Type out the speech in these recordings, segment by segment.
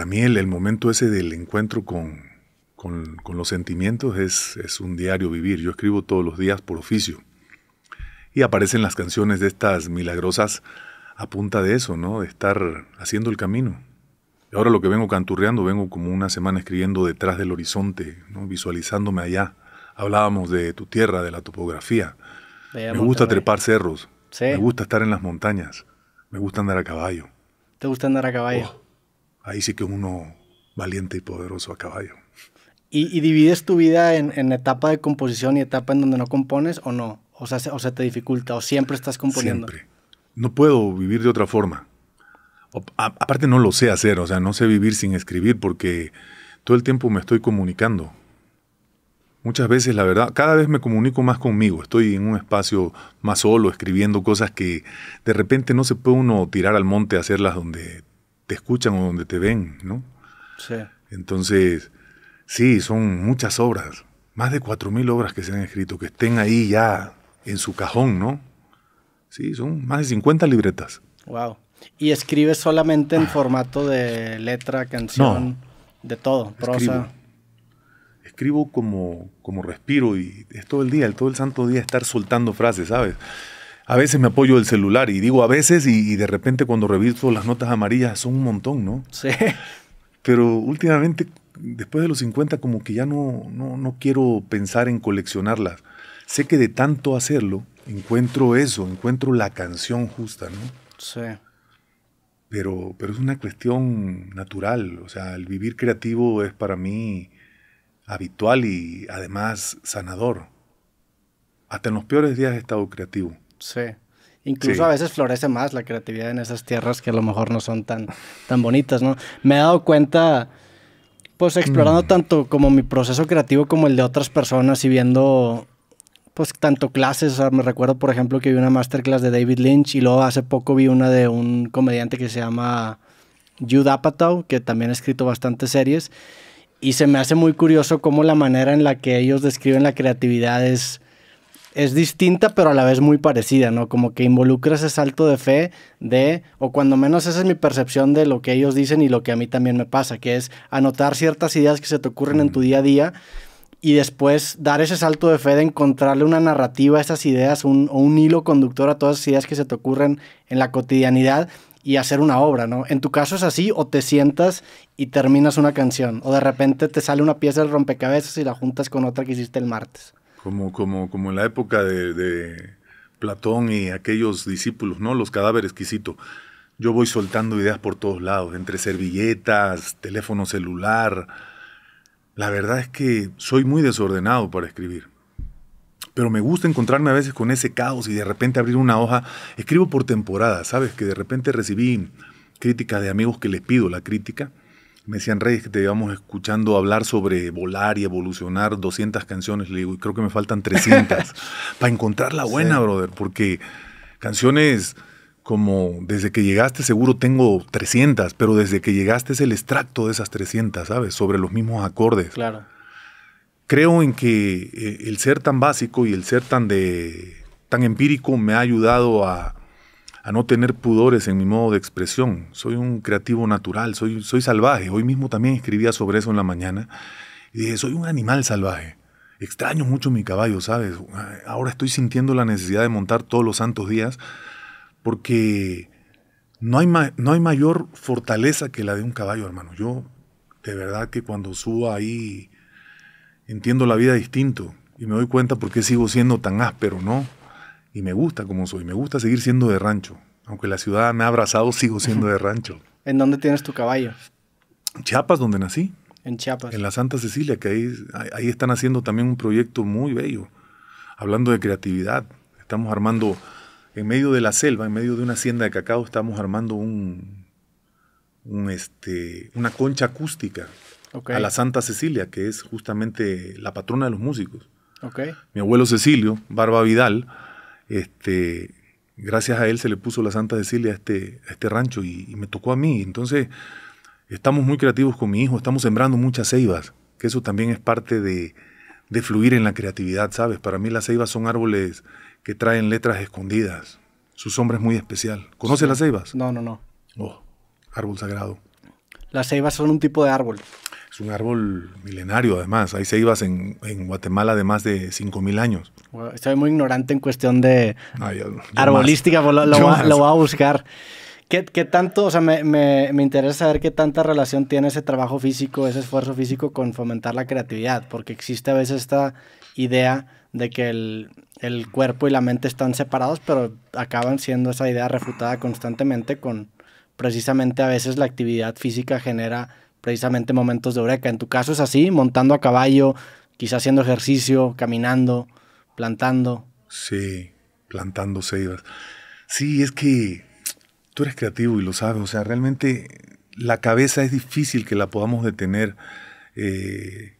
para mí el, momento ese del encuentro con, con, los sentimientos es, es, un diario vivir. Yo escribo todos los días por oficio. Y aparecen las canciones de estas milagrosas a punta de eso, ¿no? De estar haciendo el camino. ahora lo que vengo canturreando, vengo como una semana escribiendo detrás del horizonte, ¿no? visualizándome allá. Hablábamos de tu tierra, de la topografía. me gusta trepar cerros. Me gusta estar en las montañas. Me gusta andar a caballo. ¿Te gusta andar a caballo? Oh ahí sí que uno valiente y poderoso a caballo. ¿Y, divides tu vida en, etapa de composición y etapa en donde no compones o no? O sea, o te dificulta o siempre estás componiendo. Siempre. No puedo vivir de otra forma. aparte no lo sé hacer, o sea, no sé vivir sin escribir porque todo el tiempo me estoy comunicando. Muchas veces, la verdad, cada vez me comunico más conmigo. Estoy en un espacio más solo, escribiendo cosas que de repente no se puede uno tirar al monte a hacerlas donde te escuchan o donde te ven, ¿no? Entonces, sí, son muchas obras, más de cuatro 4.000 obras que se han escrito, que estén ahí ya en su cajón, ¿no? Sí, son más de 50 libretas. Wow. ¿Y escribes solamente en formato de letra, canción, de todo, prosa? Escribo, como, como respiro y es todo el día, el, todo el santo día estar soltando frases, ¿sabes? a veces me apoyo el celular y digo a veces y, de repente cuando reviso las notas amarillas son un montón, ¿no? Sí. Pero últimamente, después de los 50, como que ya no, no, quiero pensar en coleccionarlas. Sé que de tanto hacerlo, encuentro eso, encuentro la canción justa, ¿no? Sí. Pero, pero es una cuestión natural, o sea, el vivir creativo es para mí habitual y además sanador. Hasta en los peores días he estado creativo. Sí. Incluso a veces florece más la creatividad en esas tierras que a lo mejor no son tan, tan bonitas, ¿no? Me he dado cuenta, pues explorando mm. tanto como mi proceso creativo como el de otras personas y viendo, pues tanto clases, me recuerdo por ejemplo que vi una masterclass de David Lynch y luego hace poco vi una de un comediante que se llama Jude Apatow, que también ha escrito bastantes series, y se me hace muy curioso cómo la manera en la que ellos describen la creatividad es es distinta, pero a la vez muy parecida, ¿no? Como que involucra ese salto de fe de, o cuando menos esa es mi percepción de lo que ellos dicen y lo que a mí también me pasa, que es anotar ciertas ideas que se te ocurren en tu día a día y después dar ese salto de fe de encontrarle una narrativa a esas ideas, un, o un hilo conductor a todas esas ideas que se te ocurren en la cotidianidad y hacer una obra, ¿no? En tu caso es así, o te sientas y terminas una canción, o de repente te sale una pieza del rompecabezas y la juntas con otra que hiciste el martes. Como, como, en la época de, de Platón y aquellos discípulos, ¿no? Los cadáveres exquisitos. Yo voy soltando ideas por todos lados, entre servilletas, teléfono celular. La verdad es que soy muy desordenado para escribir pero me gusta encontrarme a veces con ese caos y de repente abrir una hoja. Escribo por temporada, ¿sabes? Que de repente recibí críticas de amigos que les pido la crítica me decían, que te íbamos escuchando hablar sobre volar y evolucionar 200 canciones. Le digo, y creo que me faltan 300 para encontrar la buena, brother, porque canciones como desde que llegaste seguro tengo 300, pero desde que llegaste es el extracto de esas 300, ¿sabes? Sobre los mismos acordes. Claro. Creo en que eh, el ser tan básico y el ser tan de tan empírico me ha ayudado a, a no tener pudores en mi modo de expresión. Soy un creativo natural, soy, soy salvaje. Hoy mismo también escribía sobre eso en la mañana. Y soy un animal salvaje. Extraño mucho mi caballo, ¿sabes? Ahora estoy sintiendo la necesidad de montar todos los santos días porque no hay, no hay mayor fortaleza que la de un caballo, hermano. Yo, de verdad que cuando subo ahí, entiendo la vida distinto y me doy cuenta por qué sigo siendo tan áspero, ¿no? y me gusta como soy, me gusta seguir siendo de rancho. Aunque la ciudad me ha abrazado, sigo siendo de rancho. ¿En dónde tienes tu caballo? Chiapas, donde nací. En Chiapas. En la Santa Cecilia, que ahí, ahí están haciendo también un proyecto muy bello, hablando de creatividad. Estamos armando, en medio de la selva, en medio de una hacienda de cacao, estamos armando un, un este, una concha acústica a la Santa Cecilia, que es justamente la patrona de los músicos. Mi abuelo Cecilio, Barba Vidal, este, gracias a él se le puso la Santa Cecilia a este, este rancho y, me tocó a mí. Entonces, estamos muy creativos con mi hijo, estamos sembrando muchas ceibas, que eso también es parte de, de fluir en la creatividad, ¿sabes? Para mí las ceibas son árboles que traen letras escondidas. Su sombra es muy especial. ¿Conoce las ceibas? No, no, no. Oh, árbol sagrado. Las ceibas son un tipo de árbol. Es un árbol milenario, además. ahí se en, en Guatemala de más de 5.000 años. Soy estoy muy ignorante en cuestión de arbolística, lo, voy a buscar. ¿Qué, tanto, o sea, me, interesa saber qué tanta relación tiene ese trabajo físico, ese esfuerzo físico con fomentar la creatividad? Porque existe a veces esta idea de que el, el cuerpo y la mente están separados, pero acaban siendo esa idea refutada constantemente con precisamente a veces la actividad física genera precisamente momentos de eureka. En tu caso es así, montando a caballo, quizá haciendo ejercicio, caminando, plantando. Sí, plantando ceibas. Sí, es que tú eres creativo y lo sabes, o sea, realmente la cabeza es difícil que la podamos detener. Eh,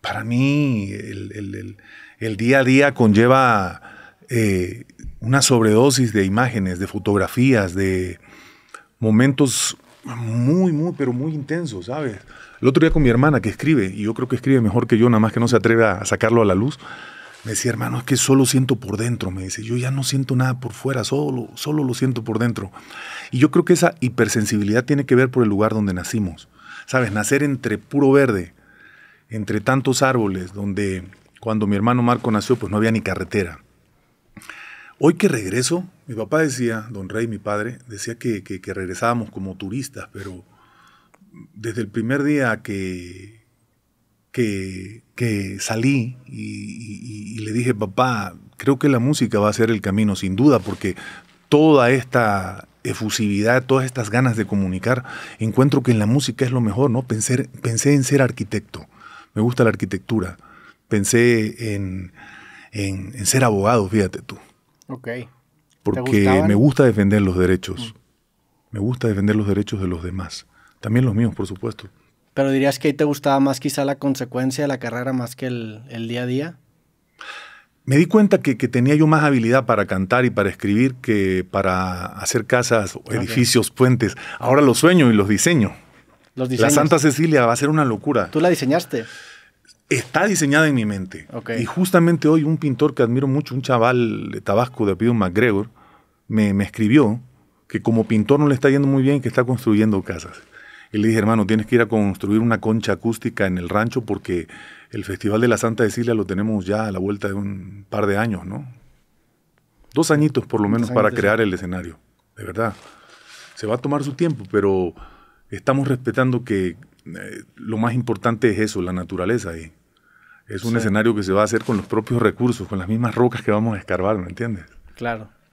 para mí, el, día a día conlleva eh, una sobredosis de imágenes, de fotografías, de momentos muy, muy, pero muy intenso, ¿sabes? El otro día con mi hermana que escribe, y yo creo que escribe mejor que yo, nada más que no se atreve a sacarlo a la luz, me decía, hermano, es que solo siento por dentro, me dice, yo ya no siento nada por fuera, solo, solo lo siento por dentro. Y yo creo que esa hipersensibilidad tiene que ver por el lugar donde nacimos, ¿sabes? Nacer entre puro verde, entre tantos árboles, donde cuando mi hermano Marco nació, pues no había ni carretera Hoy que regreso, mi papá decía, don Rey, mi padre, decía que, regresábamos como turistas, pero desde el primer día que, que, salí y, le dije, papá, creo que la música va a ser el camino, sin duda, porque toda esta efusividad, todas estas ganas de comunicar, encuentro que en la música es lo mejor, ¿no? Pensé, en ser arquitecto, me gusta la arquitectura, pensé en, en ser abogado, fíjate tú Ok. Porque me gusta defender los derechos. Mm. Me gusta defender los derechos de los demás. También los míos, por supuesto. Pero dirías que ahí te gustaba más quizá la consecuencia de la carrera más que el, día a día. Me di cuenta que, tenía yo más habilidad para cantar y para escribir que para hacer casas, edificios, puentes. Ahora los sueño y los diseño. Los diseños. La Santa Cecilia va a ser una locura. ¿Tú la diseñaste? está diseñada en mi mente. Y justamente hoy un pintor que admiro mucho, un chaval de Tabasco de apellido MacGregor, me, escribió que como pintor no le está yendo muy bien, que está construyendo casas. Y le dije, hermano, tienes que ir a construir una concha acústica en el rancho porque el Festival de la Santa Cecilia lo tenemos ya a la vuelta de un par de años, ¿no? Dos añitos por lo menos para crear el escenario, de verdad. Se va a tomar su tiempo, pero estamos respetando que eh, lo más importante es eso, la naturaleza ahí. Es un escenario que se va a hacer con los propios recursos, con las mismas rocas que vamos a escarbar, ¿me entiendes? Claro.